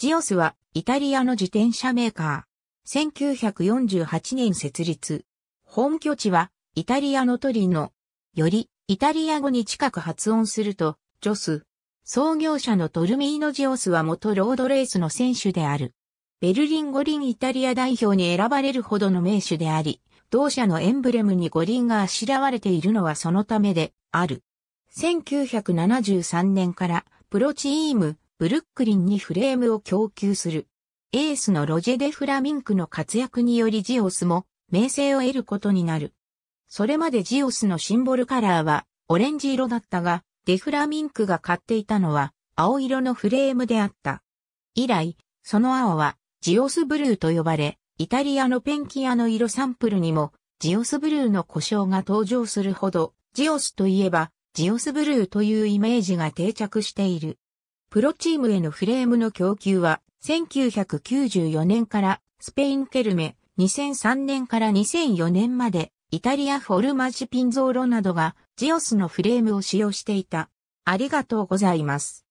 ジオスはイタリアの自転車メーカー。1948年設立。本拠地はイタリアのトリノ。よりイタリア語に近く発音すると、ジョス。創業者のトルミーノ・ジオスは元ロードレースの選手である。ベルリン五輪イタリア代表に選ばれるほどの名手であり、同社のエンブレムに五輪があしらわれているのはそのためである。1973年からプロチームブルックリンにフレームを供給する。エースのロジェ・デ・フラミンクの活躍によりジオスも名声を得ることになる。それまでジオスのシンボルカラーはオレンジ色だったが、デフラミンクが買っていたのは青色のフレームであった。以来、その青はジオスブルーと呼ばれ、イタリアのペンキ屋の色サンプルにもジオスブルーの故障が登場するほど、ジオスといえばジオスブルーというイメージが定着している。プロチームへのフレームの供給は、1994年からスペインケルメ、2003年から2004年まで、イタリアフォルマジピンゾーロなどが、ジオスのフレームを使用していた。ありがとうございます。